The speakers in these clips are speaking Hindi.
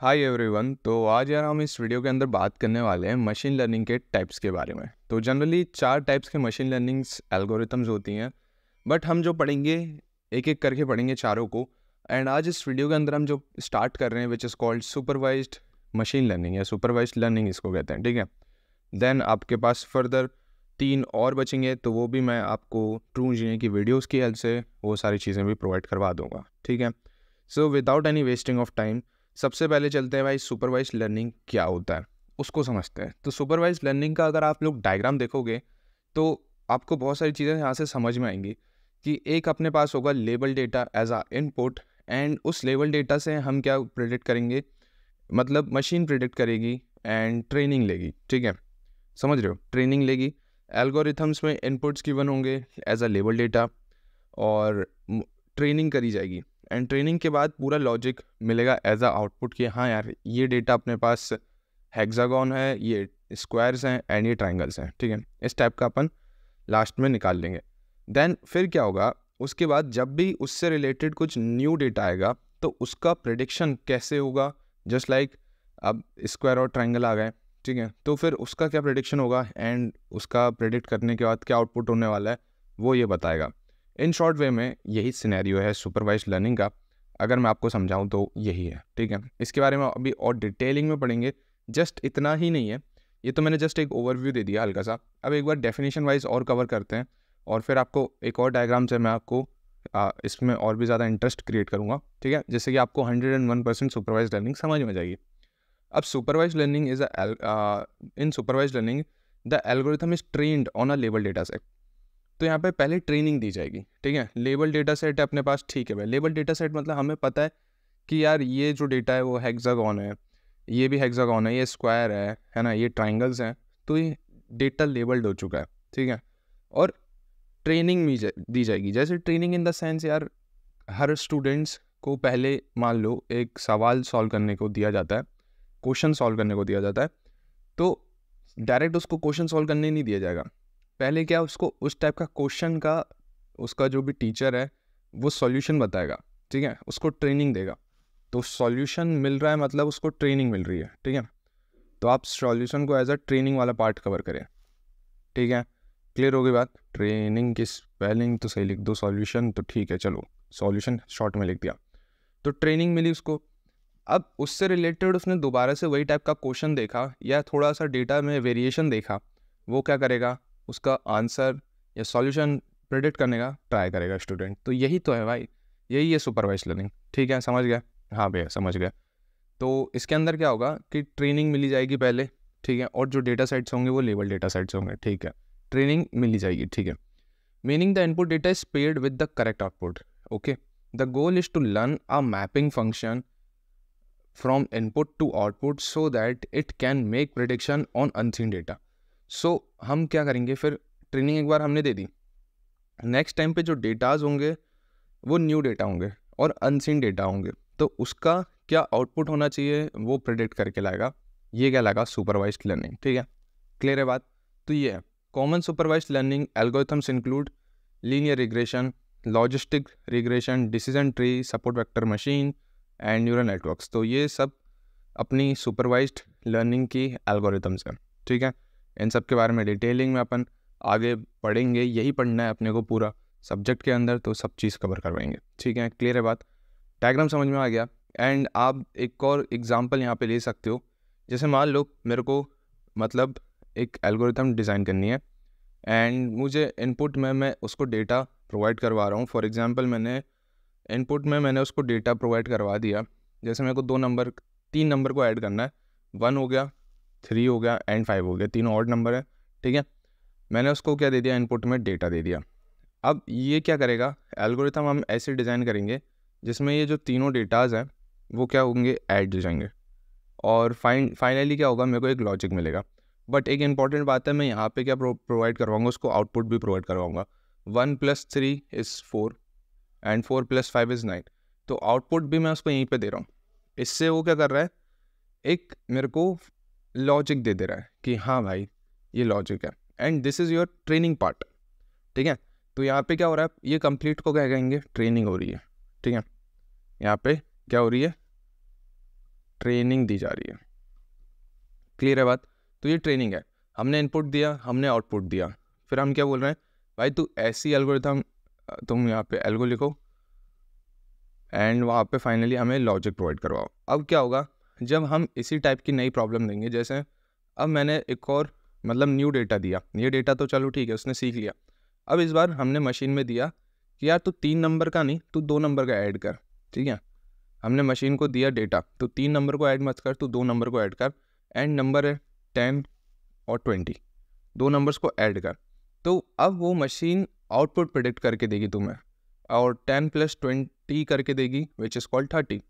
हाय एवरीवन तो आज यार हम इस वीडियो के अंदर बात करने वाले हैं मशीन लर्निंग के टाइप्स के बारे में तो जनरली चार टाइप्स के मशीन लर्निंग्स एल्गोरिथम्स होती हैं बट हम जो पढ़ेंगे एक एक करके पढ़ेंगे चारों को एंड आज इस वीडियो के अंदर हम जो स्टार्ट कर रहे हैं which is called supervise machine learning या सुपरवाइज लर्निंग इसको कहते हैं ठीक है देन आपके पास फर्दर तीन और बचेंगे तो वो भी मैं आपको ट्रू इंजीनियर की वीडियोज़ की हेल्प से वो सारी चीज़ें भी प्रोवाइड करवा दूँगा ठीक है so without any wasting of time सबसे पहले चलते हैं भाई सुपरवाइज लर्निंग क्या होता है उसको समझते हैं तो सुपरवाइज लर्निंग का अगर आप लोग डायग्राम देखोगे तो आपको बहुत सारी चीज़ें यहाँ से समझ में आएंगी कि एक अपने पास होगा label data as a input and उस लेबल डेटा से हम क्या प्रिडिक्ट करेंगे मतलब मशीन प्रिडिक्ट करेगी एंड ट्रेनिंग लेगी ठीक है समझ रहे हो ट्रेनिंग लेगी एल्गोरिथम्स में इनपुट्स गिवन होंगे एज अ लेबल डेटा और ट्रेनिंग करी जाएगी एंड ट्रेनिंग के बाद पूरा लॉजिक मिलेगा एज अ आउटपुट कि हाँ यार ये डेटा अपने पास हैगजागॉन है ये स्क्वायर्स हैं एंड ये ट्राइंगल्स हैं ठीक है इस टाइप का अपन लास्ट में निकाल लेंगे देन फिर क्या होगा उसके बाद जब भी उससे रिलेटेड कुछ न्यू डेटा आएगा तो उसका प्रडिक्शन कैसे होगा जस्ट लाइक like, अब स्क्वायर और ट्राइंगल आ गए ठीक है तो फिर उसका क्या प्रडिक्शन होगा एंड उसका प्रडिक्ट करने के बाद क्या आउटपुट होने वाला है वो ये बताएगा इन शॉर्ट वे में यही सिनेरियो है सुपरवाइज लर्निंग का अगर मैं आपको समझाऊं तो यही है ठीक है इसके बारे में अभी और डिटेलिंग में पढ़ेंगे जस्ट इतना ही नहीं है ये तो मैंने जस्ट एक ओवरव्यू दे दिया हल्का सा अब एक बार डेफिनेशन वाइज और कवर करते हैं और फिर आपको एक और डायग्राम से मैं आपको आ, इसमें और भी ज़्यादा इंटरेस्ट क्रिएट करूँगा ठीक है जैसे कि आपको hundred and one percent supervise learning समझ में जाएगी अब supervise learning is a in supervise learning the algorithm is trained on a label data set तो यहाँ पे पहले ट्रेनिंग दी जाएगी ठीक है लेबल डेटा सेट है अपने पास ठीक है भाई लेबल डेटा सेट मतलब हमें पता है कि यार ये जो डेटा है वो हेक्सागॉन है ये भी हेक्सागॉन है ये स्क्वायर है है ना ये ट्राइंगल्स हैं तो ये डेटा लेबल्ड हो चुका है ठीक है और ट्रेनिंग भी जा, दी जाएगी जैसे ट्रेनिंग इन द सेंस यार हर स्टूडेंट्स को पहले मान लो एक सवाल सॉल्व करने को दिया जाता है क्वेश्चन सॉल्व करने को दिया जाता है तो डायरेक्ट उसको क्वेश्चन सॉल्व करने नहीं दिया जाएगा पहले क्या उसको उस टाइप का क्वेश्चन का उसका जो भी टीचर है वो सॉल्यूशन बताएगा ठीक है उसको ट्रेनिंग देगा तो सॉल्यूशन मिल रहा है मतलब उसको ट्रेनिंग मिल रही है ठीक है तो आप सॉल्यूशन को एज अ ट्रेनिंग वाला पार्ट कवर करें ठीक है क्लियर होगी बात ट्रेनिंग की स्पेलिंग तो सही लिख दो सॉल्यूशन तो ठीक है चलो सॉल्यूशन शॉर्ट में लिख दिया तो ट्रेनिंग मिली उसको अब उससे रिलेटेड उसने दोबारा से वही टाइप का क्वेश्चन देखा या थोड़ा सा डेटा में वेरिएशन देखा वो क्या करेगा उसका आंसर या सॉल्यूशन प्रेडिक्ट करने का ट्राई करेगा स्टूडेंट तो यही तो है भाई यही है सुपरवाइज लर्निंग ठीक है समझ गया हाँ भैया समझ गया तो इसके अंदर क्या होगा कि ट्रेनिंग मिली जाएगी पहले ठीक है और जो डेटा साइट्स होंगे वो लेवल डेटा साइट्स होंगे ठीक है ट्रेनिंग मिली जाएगी ठीक है meaning the input data is paid with the correct output okay the goal is to learn a mapping function from input to output so that it can make prediction on unseen data so so, हम क्या करेंगे फिर ट्रेनिंग एक बार हमने दे दी नेक्स्ट टाइम पे जो डेटाज होंगे वो न्यू डेटा होंगे और अनसीन डेटा होंगे तो उसका क्या आउटपुट होना चाहिए वो प्रिडिक्ट करके लाएगा ये क्या लाएगा सुपरवाइज लर्निंग ठीक है क्लियर है बात तो ये है common supervise learning algorithms include linear regression logistic regression decision tree support vector machine and neural networks तो ये सब अपनी सुपरवाइज्ड लर्निंग की एल्गोरिथम्स हैं ठीक है इन सब के बारे में डिटेलिंग में अपन आगे पढ़ेंगे यही पढ़ना है अपने को पूरा सब्जेक्ट के अंदर तो सब चीज़ कवर करवाएंगे ठीक है क्लियर है बात डायग्राम समझ में आ गया एंड आप एक और एग्ज़ाम्पल यहाँ पे ले सकते हो जैसे मान लो मेरे को मतलब एक एल्गोरिथम डिज़ाइन करनी है एंड मुझे इनपुट में मैं उसको डेटा प्रोवाइड करवा रहा हूँ फॉर एग्ज़ाम्पल मैंने इनपुट में मैंने उसको डेटा प्रोवाइड करवा दिया जैसे मेरे को दो नंबर तीन नंबर को ऐड करना है वन हो गया थ्री हो गया एंड फाइव हो गया तीनों ऑड नंबर है ठीक है मैंने उसको क्या दे दिया इनपुट में डेटा दे दिया अब ये क्या करेगा एल्गोरिथम हम ऐसे डिज़ाइन करेंगे जिसमें ये जो तीनों डेटाज हैं वो क्या होंगे ऐड हो जाएंगे और फाइन फाइनली क्या होगा मेरे को एक लॉजिक मिलेगा बट एक इंपॉर्टेंट बात है मैं यहाँ पे क्या प्रोवाइड करवाऊँगा उसको आउटपुट भी प्रोवाइड करवाऊँगा one plus three is four and four plus five is nine तो आउटपुट भी मैं उसको यहीं पे दे रहा हूँ इससे वो क्या कर रहा है एक मेरे को लॉजिक दे दे रहा है कि हाँ भाई ये लॉजिक है and this is your training part ठीक है तो यहाँ पे क्या हो रहा है ये कंप्लीट को क्या कहेंगे ट्रेनिंग हो रही है ठीक है यहाँ पे क्या हो रही है ट्रेनिंग दी जा रही है क्लियर है बात तो ये ट्रेनिंग है हमने इनपुट दिया हमने आउटपुट दिया फिर हम क्या बोल रहे हैं भाई तू ऐसी एल्गोरिथम तुम यहाँ पे एल्गो लिखो एंड वहाँ पे फाइनली हमें लॉजिक प्रोवाइड करवाओ अब क्या होगा जब हम इसी टाइप की नई प्रॉब्लम देंगे जैसे अब मैंने एक और मतलब न्यू डेटा दिया ये डेटा तो चलो ठीक है उसने सीख लिया अब इस बार हमने मशीन में दिया कि यार तू तीन नंबर का नहीं तू दो नंबर का ऐड कर ठीक है हमने मशीन को दिया डेटा तो तीन नंबर को ऐड मत कर तू दो नंबर को ऐड कर एंड नंबर है टेन और ट्वेंटी दो नंबर्स को ऐड कर तो अब वो मशीन आउटपुट प्रिडिक्ट करके देगी तुम्हें और टेन प्लस ट्वेंटी करके देगी विच इज़ कॉल्ड थर्टी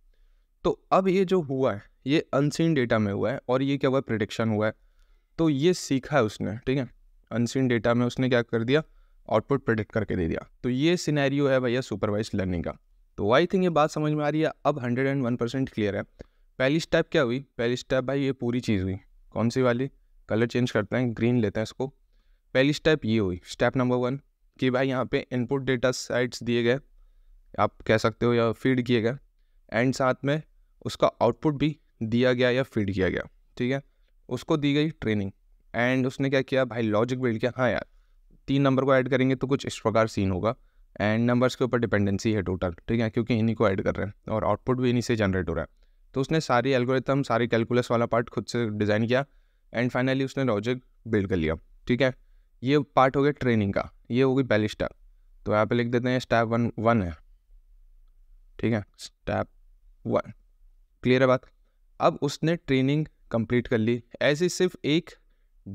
तो अब ये जो हुआ है ये अनसीन डेटा में हुआ है और ये क्या हुआ है प्रिडिक्शन हुआ है तो ये सीखा है उसने ठीक है अनसीन डेटा में उसने क्या कर दिया आउटपुट प्रिडिक्ट करके दे दिया तो ये सिनेरियो है भैया सुपरवाइज लर्निंग का तो आई थिंक ये बात समझ में आ रही है अब hundred and one percent clear है पहली स्टेप क्या हुई पहली स्टेप भाई ये पूरी चीज़ हुई कौन सी वाली कलर चेंज करते हैं ग्रीन लेते हैं इसको पहली स्टेप ये हुई स्टेप नंबर वन कि भाई यहाँ पे इनपुट डेटा साइट्स दिए गए आप कह सकते हो या फीड किए गए एंड साथ में उसका आउटपुट भी दिया गया या फीड किया गया ठीक है उसको दी गई ट्रेनिंग एंड उसने क्या किया भाई लॉजिक बिल्ड किया हाँ यार तीन नंबर को ऐड करेंगे तो कुछ इस प्रकार सीन होगा एंड नंबर्स के ऊपर डिपेंडेंसी है टोटल ठीक है क्योंकि इन्हीं को ऐड कर रहे हैं और आउटपुट भी इन्हीं से जनरेट हो रहा है तो उसने सारी एल्गोरिथम सारी कैलकुलस वाला पार्ट खुद से डिज़ाइन किया एंड फाइनली उसने लॉजिक बिल्ड कर लिया ठीक है ये पार्ट हो गया ट्रेनिंग का ये होगी पहली स्टेप तो यहाँ पे लिख देते हैं स्टेप वन वन है ठीक है स्टेप वन क्लियर है बात अब उसने ट्रेनिंग कंप्लीट कर ली ऐसे सिर्फ एक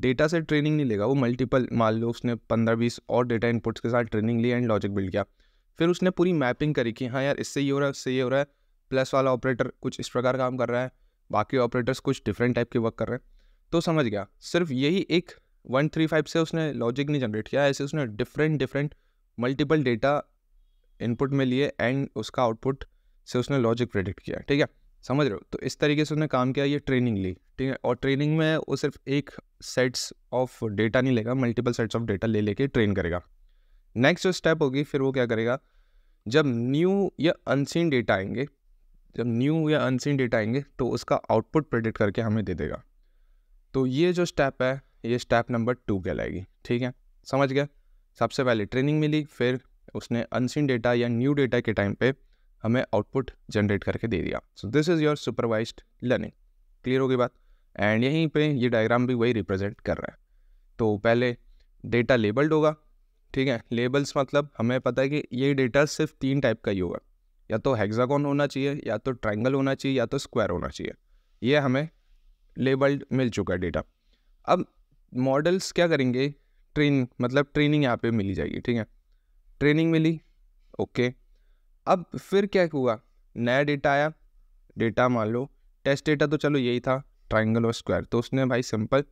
डेटा से ट्रेनिंग नहीं लेगा वो मल्टीपल मान लो उसने पंद्रह बीस और डेटा इनपुट्स के साथ ट्रेनिंग ली एंड लॉजिक बिल्ड किया फिर उसने पूरी मैपिंग करी कि हाँ यार इससे ये हो रहा है इससे ये हो रहा है प्लस वाला ऑपरेटर कुछ इस प्रकार काम कर रहा है बाकी ऑपरेटर्स कुछ डिफरेंट टाइप के वर्क कर रहे हैं तो समझ गया सिर्फ यही एक वन थ्री फाइव से उसने लॉजिक नहीं जनरेट किया ऐसे उसने different different multiple data input में लिए एंड उसका आउटपुट से उसने लॉजिक प्रेडिक्ट किया ठीक है समझ रहे हो तो इस तरीके से उसने काम किया ये ट्रेनिंग ली ठीक है और ट्रेनिंग में वो सिर्फ एक सेट्स ऑफ डेटा नहीं लेगा मल्टीपल सेट्स ऑफ डेटा ले लेके ट्रेन करेगा नेक्स्ट जो स्टेप होगी फिर वो क्या करेगा जब न्यू या अनसीन डेटा आएंगे जब न्यू या अनसीन डेटा आएंगे तो उसका आउटपुट प्रेडिक्ट करके हमें दे देगा तो ये जो स्टेप है ये स्टेप नंबर टू कहलाएगी ठीक है समझ गया सबसे पहले ट्रेनिंग मिली फिर उसने अनसीन डेटा या न्यू डेटा के टाइम पे हमें आउटपुट जनरेट करके दे दिया so this is your supervised learning clear होगी बात एंड यहीं पे ये डायग्राम भी वही रिप्रेजेंट कर रहा है तो पहले डेटा लेबल्ड होगा ठीक है लेबल्स मतलब हमें पता है कि ये डेटा सिर्फ तीन टाइप का ही होगा या तो हेक्सागोन होना चाहिए या तो ट्रायंगल होना चाहिए या तो स्क्वायर होना चाहिए ये हमें लेबल्ड मिल चुका है डेटा अब मॉडल्स क्या करेंगे ट्रेन मतलब ट्रेनिंग यहाँ पे मिली जाएगी ठीक है ट्रेनिंग मिली ओके okay. अब फिर क्या हुआ नया डेटा आया डेटा मान लो टेस्ट डेटा तो चलो यही था ट्राइंगल और स्क्वायर तो उसने भाई सिंपल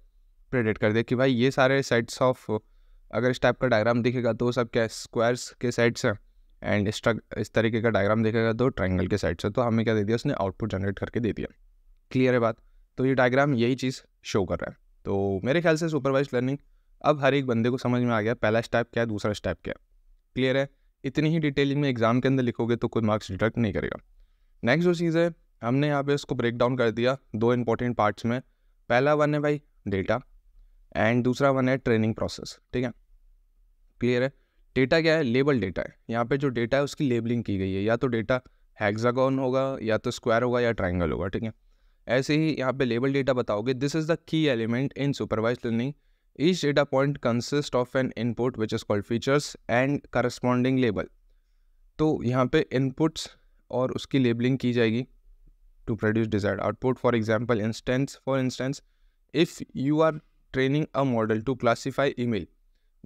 प्रेडिक्ट कर दिया कि भाई ये सारे सेट्स ऑफ अगर इस टाइप का डायग्राम दिखेगा तो सब क्या स्क्वायर्स के सेट्स हैं एंड इस इस तरीके का डायग्राम देखेगा तो ट्राइंगल के साइड से तो हमें क्या दे दिया उसने आउटपुट जनरेट करके दे दिया क्लियर है बात तो ये डायग्राम यही चीज़ शो कर रहा है तो मेरे ख्याल से सुपरवाइज लर्निंग अब हर एक बंदे को समझ में आ गया पहला स्टेप क्या है दूसरा स्टेप क्या है क्लियर है इतनी ही डिटेलिंग में एग्ज़ाम के अंदर लिखोगे तो कोई मार्क्स डिडक्ट नहीं करेगा नेक्स्ट जो चीज़ है हमने यहाँ पे इसको ब्रेक डाउन कर दिया दो इंपॉर्टेंट पार्ट्स में पहला वन है भाई डेटा एंड दूसरा वन है ट्रेनिंग प्रोसेस ठीक है क्लियर है डेटा क्या है लेबल डेटा है यहाँ पे जो डेटा है उसकी लेबलिंग की गई है या तो डेटा हैगजागॉन होगा या तो स्क्वायर होगा या ट्राइंगल होगा ठीक है ऐसे ही यहाँ पे लेबल डेटा बताओगे this is the key element in supervise learning Each data point consists of an input which is called features and corresponding label. तो यहाँ पे inputs और उसकी लेबलिंग की जाएगी to produce desired output for example instance for instance if you are training a model to classify email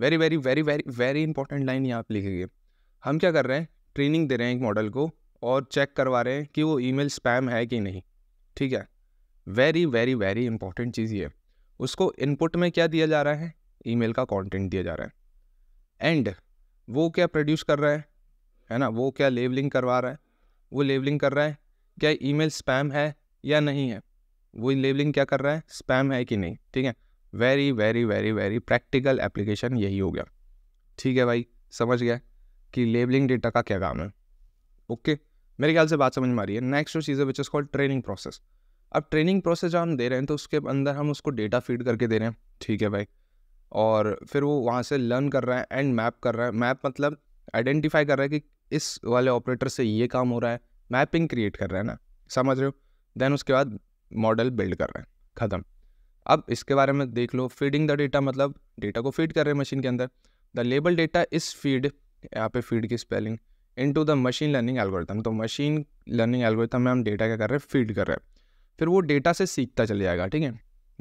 very very very very very important line यहाँ पर लिखेगी हम क्या कर रहे हैं ट्रेनिंग दे रहे हैं एक मॉडल को और चेक करवा रहे हैं कि वो email स्पैम है कि नहीं ठीक है वेरी वेरी वेरी इंपॉर्टेंट चीज़ ये उसको इनपुट में क्या दिया जा रहा है ईमेल का कंटेंट दिया जा रहा है एंड वो क्या प्रोड्यूस कर रहा है है ना वो क्या लेवलिंग करवा रहा है वो लेवलिंग कर रहा है क्या ईमेल स्पैम है या नहीं है वो लेवलिंग क्या कर रहा है स्पैम है कि नहीं ठीक है very very very very practical application यही हो गया ठीक है भाई समझ गया कि लेबलिंग डेटा का क्या काम है ओके मेरे ख्याल से बात समझ में आ रही है नेक्स्ट जो चीज़ है which is called training process अब ट्रेनिंग प्रोसेस जब हम दे रहे हैं तो उसके अंदर हम उसको डेटा फीड करके दे रहे हैं ठीक है भाई और फिर वो वहाँ से लर्न कर रहा है एंड मैप कर रहा है मैप मतलब आइडेंटिफाई कर रहा है कि इस वाले ऑपरेटर से ये काम हो रहा है मैपिंग क्रिएट कर रहा है ना समझ रहे हो देन उसके बाद मॉडल बिल्ड कर रहे हैं ख़त्म अब इसके बारे में देख लो फीडिंग द डेटा मतलब डेटा को फीड कर रहे हैं मशीन के अंदर the label data is feed यहाँ पे फीड की spelling into the machine learning algorithm तो मशीन लर्निंग एल्गोरिथम में हम डेटा क्या कर रहे हैं फीड कर रहे हैं फिर वो डेटा से सीखता चले जाएगा ठीक है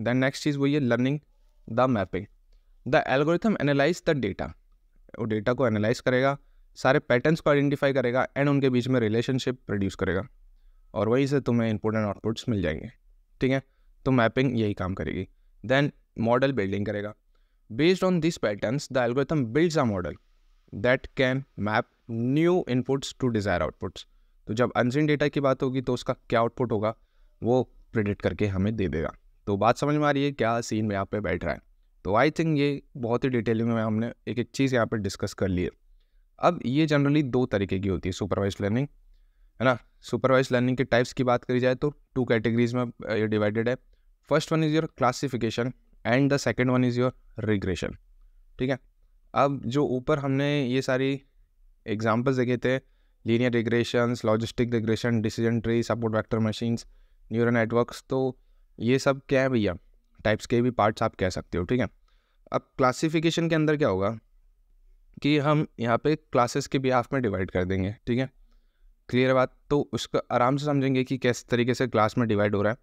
देन नेक्स्ट चीज़ वही है learning the mapping the algorithm analyse the data वो डेटा को एनालाइज करेगा सारे पैटर्न्स को आइडेंटिफाई करेगा एंड उनके बीच में रिलेशनशिप प्रोड्यूस करेगा और वहीं से तुम्हें एंड आउटपुट्स मिल जाएंगे ठीक है तो मैपिंग यही काम करेगी देन मॉडल बिल्डिंग करेगा based on this patterns the algorithm builds a model that can map new inputs to desire outputs तो जब अनसिन डेटा की बात होगी तो उसका क्या आउटपुट होगा वो प्रिडिक्ट करके हमें दे देगा तो बात समझ में आ रही है क्या सीन में यहाँ पे बैठ रहा है तो आई थिंक ये बहुत ही डिटेलिंग में हमने एक एक चीज़ यहाँ पर डिस्कस कर ली है अब ये जनरली दो तरीके की होती है सुपरवाइज लर्निंग है ना सुपरवाइज लर्निंग के टाइप्स की बात करी जाए तो टू कैटेगरीज में ये डिवाइडेड है first one is your classification and the second one is your regression ठीक है अब जो ऊपर हमने ये सारी एग्जाम्पल्स देखे थे linear regression logistic regression decision tree support vector machines neural networks तो ये सब क्या है भैया टाइप्स के भी पार्ट्स आप कह सकते हो ठीक है अब क्लासिफिकेशन के अंदर क्या होगा कि हम यहाँ पे क्लासेस के भी में डिवाइड कर देंगे ठीक है क्लियर बात तो उसका आराम से समझेंगे कि किस तरीके से क्लास में डिवाइड हो रहा है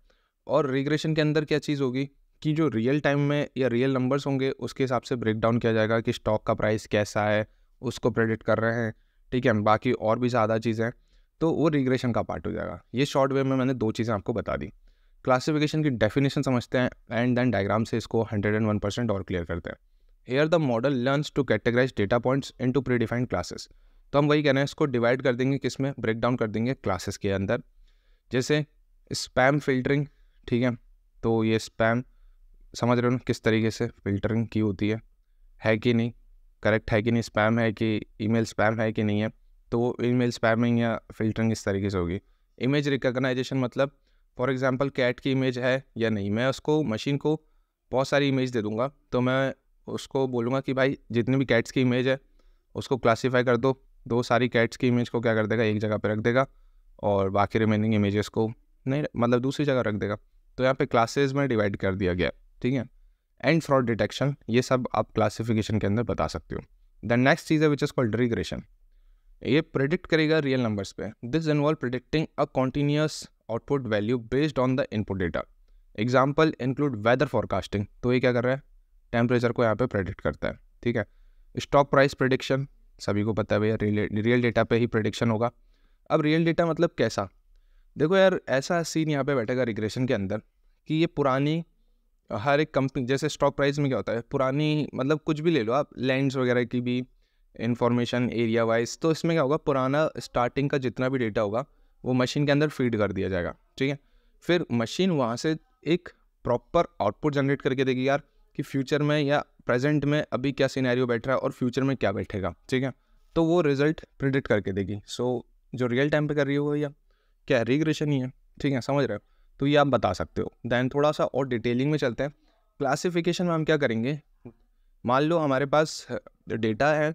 और रिग्रेशन के अंदर क्या चीज़ होगी कि जो रियल टाइम में या रियल नंबर्स होंगे उसके हिसाब से ब्रेक डाउन किया जाएगा कि स्टॉक का प्राइस कैसा है उसको प्रेडिक्ट कर रहे हैं ठीक है बाकी और भी ज़्यादा चीज़ें तो वो रिग्रेशन का पार्ट हो जाएगा ये शॉर्ट वे में मैंने दो चीज़ें आपको बता दी क्लासिफिकेशन की डेफिनेशन समझते हैं एंड देन डायग्राम से इसको 101 परसेंट और क्लियर करते हैं here the model learns to categorise data points into predefined classes तो हम वही कह रहे हैं इसको डिवाइड कर देंगे किस में ब्रेक डाउन कर देंगे क्लासेस के अंदर जैसे स्पैम फिल्टरिंग ठीक है तो ये स्पैम समझ रहे हो ना किस तरीके से फिल्टरिंग की होती है है कि नहीं करेक्ट है कि नहीं स्पैम है कि ईमेल स्पैम है कि नहीं है तो ईमेल स्पैमिंग या फिल्टरिंग इस तरीके से होगी इमेज रिकग्नाइजेशन मतलब फॉर एग्जांपल कैट की इमेज है या नहीं मैं उसको मशीन को बहुत सारी इमेज दे दूँगा तो मैं उसको बोलूँगा कि भाई जितने भी कैट्स की इमेज है उसको क्लासीफाई कर दो दो सारी कैट्स की इमेज को क्या कर देगा एक जगह पर रख देगा और बाकी रिमेनिंग इमेजेस को नहीं मतलब दूसरी जगह रख देगा तो यहाँ पे क्लासेस में डिवाइड कर दिया गया ठीक है एंड फ्रॉड डिटेक्शन ये सब आप क्लासिफिकेशन के अंदर बता सकते हो द नेक्स्ट चीज़ है विच इज़ कॉल्ड रिग्रेशन ये प्रिडिक्ट करेगा रियल नंबर्स पे this involve predicting a continuous output value based on the input data example include weather forecasting तो ये क्या कर रहा है टेम्परेचर को यहाँ पे प्रेडिक्ट करता है ठीक है स्टॉक प्राइस प्रडिक्शन सभी को पता है भैया रियल डेटा पे ही प्रडिक्शन होगा अब रियल डेटा मतलब कैसा देखो यार ऐसा सीन यहाँ पे बैठेगा रिग्रेशन के अंदर कि ये पुरानी हर एक कंपनी जैसे स्टॉक प्राइस में क्या होता है पुरानी मतलब कुछ भी ले लो आप लैंड्स वगैरह की भी इन्फॉर्मेशन एरिया वाइज तो इसमें क्या होगा पुराना स्टार्टिंग का जितना भी डेटा होगा वो मशीन के अंदर फीड कर दिया जाएगा ठीक है फिर मशीन वहाँ से एक प्रॉपर आउटपुट जनरेट करके देगी यार कि फ्यूचर में या प्रेजेंट में अभी क्या सीनारी बैठ रहा है और फ्यूचर में क्या बैठेगा ठीक है तो वो रिजल्ट प्रिडिक्ट करके देगी सो so, जो रियल टाइम पे कर रही हो या क्या रिग्रेशन ही है ठीक है समझ रहे हो तो ये आप बता सकते हो दैन थोड़ा सा और डिटेलिंग में चलते हैं क्लासिफिकेशन में हम क्या करेंगे मान लो हमारे पास डेटा है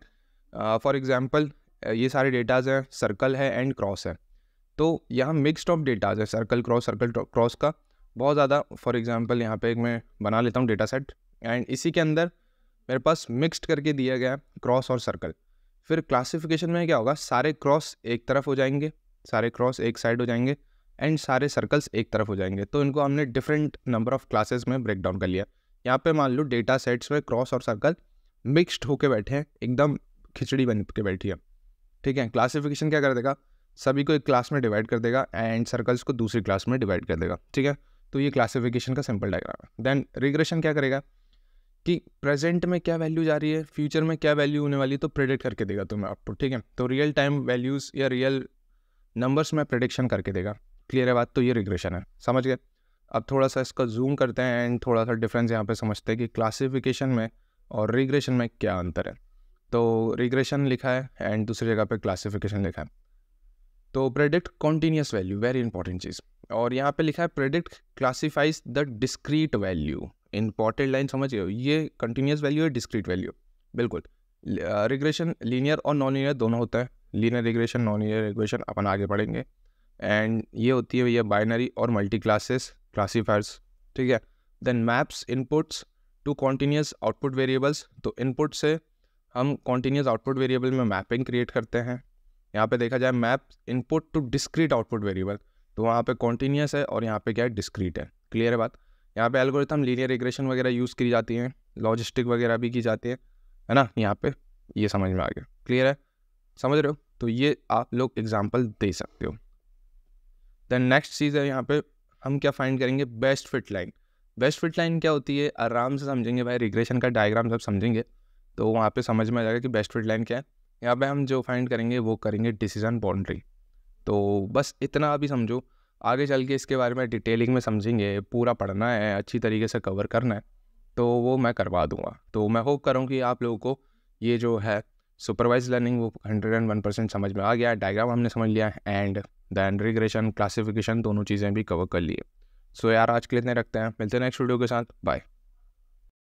फॉर uh, एग्ज़ाम्पल uh, ये सारे डेटाज़ हैं सर्कल है एंड क्रॉस है तो यहाँ मिक्सड ऑफ डेटाज है सर्कल क्रॉस सर्कल क्रॉस का बहुत ज़्यादा फॉर एग्ज़ाम्पल यहाँ पे एक मैं बना लेता हूँ डेटा सेट एंड इसी के अंदर मेरे पास मिक्सड करके दिया गया क्रॉस और सर्कल फिर क्लासिफिकेशन में क्या होगा सारे क्रॉस एक तरफ हो जाएंगे सारे क्रॉस एक साइड हो जाएंगे एंड सारे सर्कल्स एक तरफ हो जाएंगे तो इनको हमने डिफरेंट नंबर ऑफ क्लासेस में ब्रेक डाउन कर लिया यहाँ पे मान लो डेटा सेट्स में क्रॉस और सर्कल मिक्सड होके बैठे हैं एकदम खिचड़ी बन के बैठी है ठीक है क्लासिफिकेशन क्या कर देगा सभी को एक क्लास में डिवाइड कर देगा एंड सर्कल्स को दूसरी क्लास में डिवाइड कर देगा ठीक है तो ये क्लासिफिकेशन का सिंपल डायग्राम है देन रिग्रेशन क्या करेगा कि प्रेजेंट में क्या वैल्यू जा रही है फ्यूचर में क्या वैल्यू होने वाली है तो प्रेडिक्ट करके देगा तुम्हें आपको ठीक है तो रियल टाइम वैल्यूज़ या रियल नंबर्स में प्रडिक्शन करके देगा क्लियर है बात तो ये रिग्रेशन है समझ गए अब थोड़ा सा इसका जूम करते हैं एंड थोड़ा सा डिफरेंस यहाँ पे समझते हैं कि क्लासिफिकेशन में और रिग्रेशन में क्या अंतर है तो रिग्रेशन लिखा है एंड दूसरी जगह पे क्लासिफिकेशन लिखा है तो predict continuous value very important चीज़ और यहाँ पे लिखा है predict classifies the discrete value important line समझ गए ये कंटिन्यूस वैल्यू है डिस्क्रीट वैल्यू बिल्कुल रिग्रेशन लीनियर और नॉन लीनियर दोनों होता है linear regression non linear regression अपन आगे पढ़ेंगे एंड ये होती है भैया बाइनरी और मल्टी क्लासेस क्लासीफायर्स ठीक है then maps inputs to continuous output variables तो इनपुट से हम कॉन्टीन्यूस आउटपुट वेरिएबल में मैपिंग क्रिएट करते हैं यहाँ पे देखा जाए map input to discrete output variable तो वहाँ पे कॉन्टीन्यूस है और यहाँ पे क्या है डिस्क्रीट है क्लियर है बात यहाँ पे एल्गोरिथम लीनियर रिग्रेशन वगैरह यूज़ की जाती है लॉजिस्टिक वगैरह भी की जाती है है ना यहाँ पे ये समझ में आ गया क्लियर है समझ रहे हो तो ये आप लोग एग्जाम्पल दे सकते हो देन नेक्स्ट चीज़ है यहाँ पे हम क्या फाइंड करेंगे best fit line best fit line क्या होती है आराम से समझेंगे भाई रिग्रेशन का डायग्राम सब समझेंगे तो वहाँ पे समझ में आ जाएगा कि बेस्ट फिट लाइन क्या है यहाँ पे हम जो फाइंड करेंगे वो करेंगे डिसीजन बाउंड्री तो बस इतना अभी समझो आगे चल के इसके बारे में डिटेलिंग में समझेंगे पूरा पढ़ना है अच्छी तरीके से कवर करना है तो वो मैं करवा दूँगा तो मैं होप करूँ कि आप लोगों को ये जो है सुपरवाइज लर्निंग वो हंड्रेड एंड वन परसेंट समझ में आ गया डायग्राम हमने समझ लिया एंड दैन रिग्रेशन क्लासिफिकेशन दोनों चीज़ें भी कवर कर लिए सो so यार आज के लिए इतने रखते हैं मिलते हैं नेक्स्ट वीडियो के साथ बाय